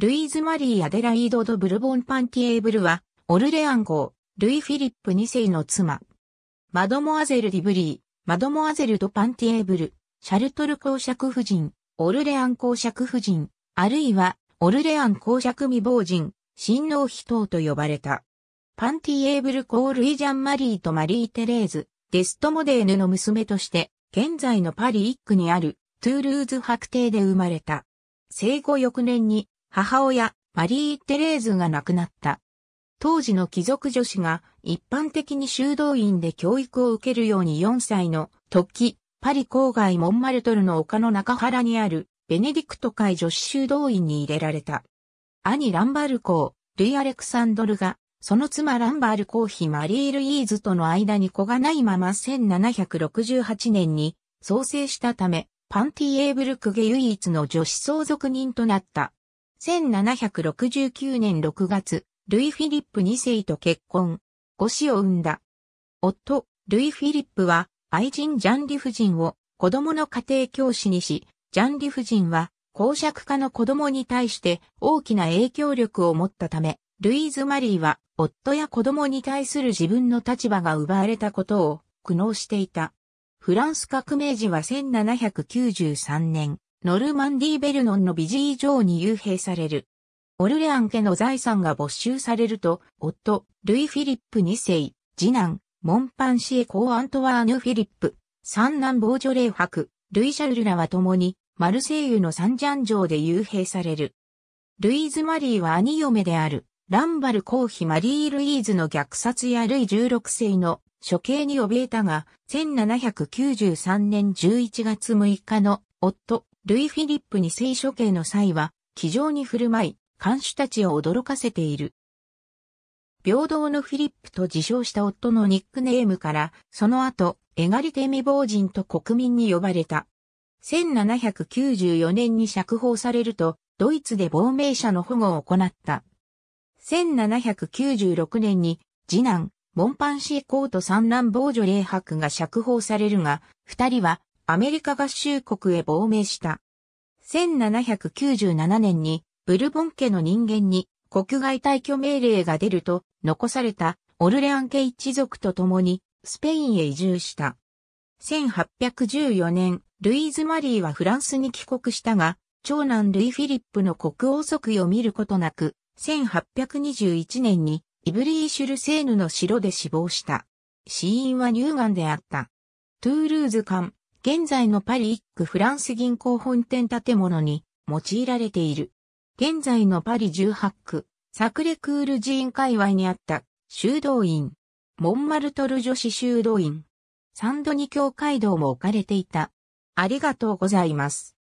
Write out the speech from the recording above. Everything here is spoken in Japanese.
ルイーズ・マリー・アデライード・ド・ブルボン・パンティエーブルは、オルレアン号、ルイ・フィリップ2世の妻。マドモアゼル・ディブリー、マドモアゼル・ド・パンティエーブル、シャルトル公爵夫人、オルレアン公爵夫人、あるいは、オルレアン公爵未亡人、新王妃等と呼ばれた。パンティエーブル・公ル・イジャン・マリーとマリー・テレーズ、デストモデーヌの娘として、現在のパリ一区にある、トゥールーズ白帝で生まれた。生後翌年に、母親、マリー・テレーズが亡くなった。当時の貴族女子が一般的に修道院で教育を受けるように4歳の時、パリ郊外モンマルトルの丘の中原にあるベネディクト会女子修道院に入れられた。兄ランバルコー、ルイ・アレクサンドルが、その妻ランバルコー妃マリー・ルイーズとの間に子がないまま1768年に創生したため、パンティエーブルクゲ唯一の女子相続人となった。1769年6月、ルイ・フィリップ2世と結婚、五子を産んだ。夫、ルイ・フィリップは、愛人ジャン・リ夫人を子供の家庭教師にし、ジャン・リ夫人は公爵家の子供に対して大きな影響力を持ったため、ルイーズ・マリーは夫や子供に対する自分の立場が奪われたことを苦悩していた。フランス革命時は1793年、ノルマンディ・ベルノンのビジー城に幽閉される。オルレアン家の財産が没収されると、夫、ルイ・フィリップ2世、次男、モンパンシエー・アントワーヌ・フィリップ、三男ボージョレーク、ルイ・シャルルらは共に、マルセイユのサンジャン城で幽閉される。ルイーズ・マリーは兄嫁である、ランバル公妃マリー・ルイーズの虐殺やルイ16世の処刑に怯えたが、1793年11月6日の夫、ルイ・フィリップに聖書刑の際は、気丈に振る舞い、看守たちを驚かせている。平等のフィリップと自称した夫のニックネームから、その後、エガリテミ亡人と国民に呼ばれた。1794年に釈放されると、ドイツで亡命者の保護を行った。1796年に、次男、モンパンシーコート三男ボージョレ博が釈放されるが、二人はアメリカ合衆国へ亡命した。1797年にブルボン家の人間に国外退去命令が出ると残されたオルレアン家一族と共にスペインへ移住した。1814年、ルイーズ・マリーはフランスに帰国したが、長男ルイ・フィリップの国王即位を見ることなく、1821年にイブリー・シュルセーヌの城で死亡した。死因は乳がんであった。トゥールーズ艦現在のパリ一区フランス銀行本店建物に用いられている。現在のパリ18区、サクレクール寺院界隈にあった修道院、モンマルトル女子修道院、サンドニ教会堂も置かれていた。ありがとうございます。